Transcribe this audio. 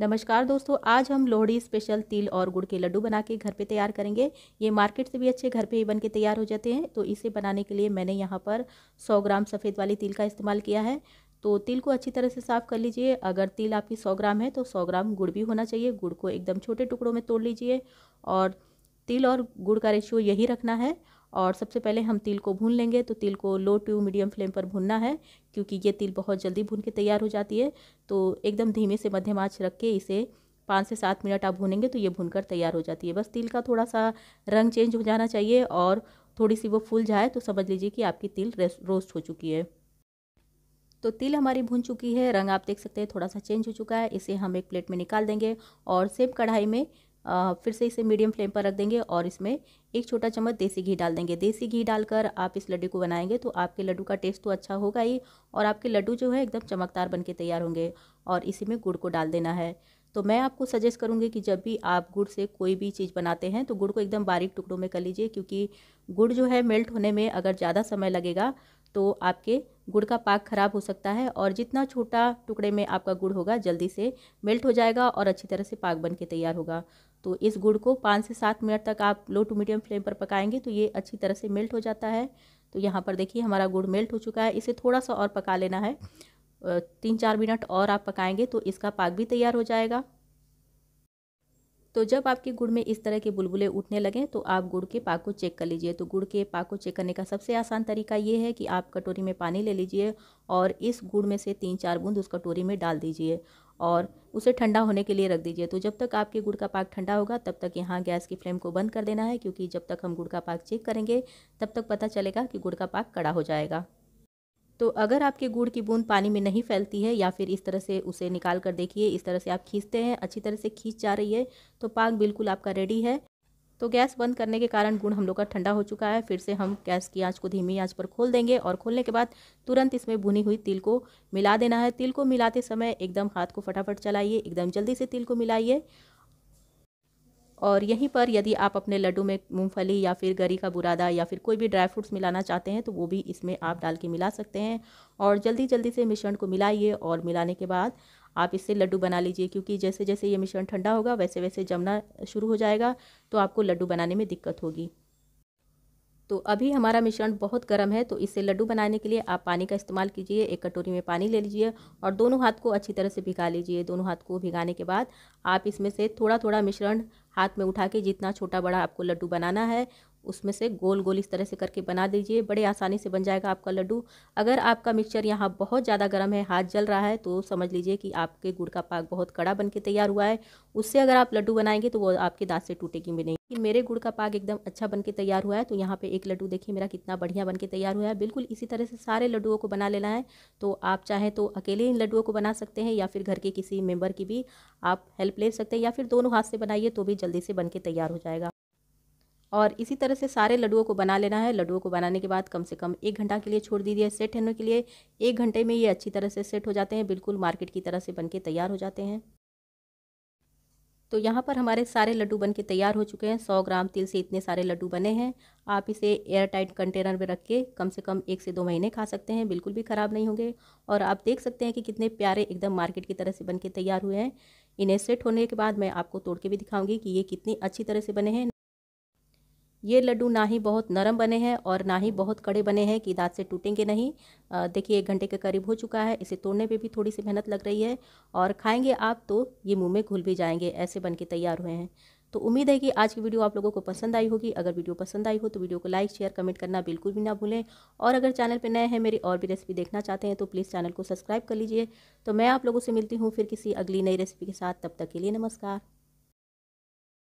नमस्कार दोस्तों आज हम लोहड़ी स्पेशल तिल और गुड़ के लड्डू बना के घर पे तैयार करेंगे ये मार्केट से भी अच्छे घर पे ही बन के तैयार हो जाते हैं तो इसे बनाने के लिए मैंने यहाँ पर 100 ग्राम सफ़ेद वाली तिल का इस्तेमाल किया है तो तिल को अच्छी तरह से साफ़ कर लीजिए अगर तिल आपकी सौ ग्राम है तो सौ ग्राम गुड़ भी होना चाहिए गुड़ को एकदम छोटे टुकड़ों में तोड़ लीजिए और तिल और गुड़ का रेशियो यही रखना है और सबसे पहले हम तिल को भून लेंगे तो तिल को लो टू मीडियम फ्लेम पर भूनना है क्योंकि ये तिल बहुत जल्दी भून के तैयार हो जाती है तो एकदम धीमे से मध्यम आँच रख के इसे पाँच से सात मिनट आप भूनेंगे तो ये भूनकर तैयार हो जाती है बस तिल का थोड़ा सा रंग चेंज हो जाना चाहिए और थोड़ी सी वो फूल जाए तो समझ लीजिए कि आपकी तिल रोस्ट हो चुकी है तो तिल हमारी भून चुकी है रंग आप देख सकते हैं थोड़ा सा चेंज हो चुका है इसे हम एक प्लेट में निकाल देंगे और सेम कढ़ाई में फिर से इसे मीडियम फ्लेम पर रख देंगे और इसमें एक छोटा चम्मच देसी घी डाल देंगे देसी घी डालकर आप इस लड्डू को बनाएंगे तो आपके लड्डू का टेस्ट तो अच्छा होगा ही और आपके लड्डू जो है एकदम चमकदार बन के तैयार होंगे और इसी में गुड़ को डाल देना है तो मैं आपको सजेस्ट करूँगी कि जब भी आप गुड़ से कोई भी चीज़ बनाते हैं तो गुड़ को एकदम बारीक टुकड़ों में कर लीजिए क्योंकि गुड़ जो है मेल्ट होने में अगर ज़्यादा समय लगेगा तो आपके गुड़ का पाक खराब हो सकता है और जितना छोटा टुकड़े में आपका गुड़ होगा जल्दी से मेल्ट हो जाएगा और अच्छी तरह से पाक बन के तैयार होगा तो इस गुड़ को पाँच से सात मिनट तक आप लो टू मीडियम फ्लेम पर पकाएंगे तो ये अच्छी तरह से मेल्ट हो जाता है तो यहाँ पर देखिए हमारा गुड़ मेल्ट हो चुका है इसे थोड़ा सा और पका लेना है तीन चार मिनट और आप पकाएंगे तो इसका पाक भी तैयार हो जाएगा तो जब आपके गुड़ में इस तरह के बुलबुले उठने लगें तो आप गुड़ के पाक को चेक कर लीजिए तो गुड़ के पाक को चेक करने का सबसे आसान तरीका ये है कि आप कटोरी में पानी ले लीजिए और इस गुड़ में से तीन चार बूंद उस कटोरी में डाल दीजिए और उसे ठंडा होने के लिए रख दीजिए तो जब तक आपके गुड़ का पाक ठंडा होगा तब तक यहाँ गैस की फ्लेम को बंद कर देना है क्योंकि जब तक हम गुड़ का पाक चेक करेंगे तब तक पता चलेगा कि गुड़ का पाक कड़ा हो जाएगा तो अगर आपके गुड़ की बूंद पानी में नहीं फैलती है या फिर इस तरह से उसे निकाल कर देखिए इस तरह से आप खींचते हैं अच्छी तरह से खींच जा रही है तो पाक बिल्कुल आपका रेडी है तो गैस बंद करने के कारण गुड़ हम लोग का ठंडा हो चुका है फिर से हम गैस की आंच को धीमी आंच पर खोल देंगे और खोलने के बाद तुरंत इसमें भुनी हुई तिल को मिला देना है तिल को मिलाते समय एकदम हाथ को फटाफट चलाइए एकदम जल्दी से तिल को मिलाइए और यहीं पर यदि आप अपने लड्डू में मूँगफली या फिर गरी का बुरादा या फिर कोई भी ड्राई फ्रूट्स मिलाना चाहते हैं तो वो भी इसमें आप डाल के मिला सकते हैं और जल्दी जल्दी से मिश्रण को मिलाइए और मिलाने के बाद आप इससे लड्डू बना लीजिए क्योंकि जैसे जैसे ये मिश्रण ठंडा होगा वैसे वैसे जमना शुरू हो जाएगा तो आपको लड्डू बनाने में दिक्कत होगी तो अभी हमारा मिश्रण बहुत गर्म है तो इससे लड्डू बनाने के लिए आप पानी का इस्तेमाल कीजिए एक कटोरी में पानी ले लीजिए और दोनों हाथ को अच्छी तरह से भिगा लीजिए दोनों हाथ को भिगाने के बाद आप इसमें से थोड़ा थोड़ा मिश्रण हाथ में उठा के जितना छोटा बड़ा आपको लड्डू बनाना है उसमें से गोल गोल इस तरह से करके बना दीजिए बड़े आसानी से बन जाएगा आपका लड्डू अगर आपका मिक्सचर यहाँ बहुत ज़्यादा गर्म है हाथ जल रहा है तो समझ लीजिए कि आपके गुड़ का पाक बहुत कड़ा बनके तैयार हुआ है उससे अगर आप लड्डू बनाएंगे तो वो आपके दांत से टूटेगी भी नहीं मेरे गुड़ का पाक एकदम अच्छा बन के तैयार हुआ है तो यहाँ पे एक लड्डू देखिए मेरा कितना बढ़िया बन के तैयार हुआ है बिल्कुल इसी तरह से सारे लड्डुओं को बना लेना है तो आप चाहें तो अकेले इन लड्डुओं को बना सकते हैं या फिर घर के किसी मेम्बर की भी आप हेल्प ले सकते हैं या फिर दोनों हाथ से बनाइए तो भी जल्दी से बन तैयार हो जाएगा और इसी तरह से सारे लड्डुओं को बना लेना है लड्डुओं को बनाने के बाद कम से कम एक घंटा के लिए छोड़ दीजिए सेट होने के लिए एक घंटे में ये अच्छी तरह से सेट हो जाते हैं बिल्कुल मार्केट की तरह से बन तैयार हो जाते हैं तो यहाँ पर हमारे सारे लड्डू बनके तैयार हो चुके हैं सौ ग्राम तिल से इतने सारे लड्डू बने हैं आप इसे एयर टाइट कंटेनर में रख के कम से कम एक से दो महीने खा सकते हैं बिल्कुल भी ख़राब नहीं होंगे और आप देख सकते हैं कि कितने प्यारे एकदम मार्केट की तरह से बनके तैयार हुए हैं इन्हें सेट होने के बाद मैं आपको तोड़ के भी दिखाऊंगी कि ये कितनी अच्छी तरह से बने हैं ये लड्डू ना ही बहुत नरम बने हैं और ना ही बहुत कड़े बने हैं कि दांत से टूटेंगे नहीं देखिए एक घंटे के करीब हो चुका है इसे तोड़ने पे भी थोड़ी सी मेहनत लग रही है और खाएंगे आप तो ये मुंह में घुल भी जाएंगे ऐसे बन के तैयार हुए हैं तो उम्मीद है कि आज की वीडियो आप लोगों को पसंद आई होगी अगर वीडियो पसंद आई हो तो वीडियो को लाइक शेयर कमेंट करना बिल्कुल भी ना भूलें और अगर चैनल पर नए हैं मेरी और भी रेसिपी देखना चाहते हैं तो प्लीज़ चैनल को सब्सक्राइब कर लीजिए तो मैं आप लोगों से मिलती हूँ फिर किसी अगली नई रेसिपी के साथ तब तक के लिए नमस्कार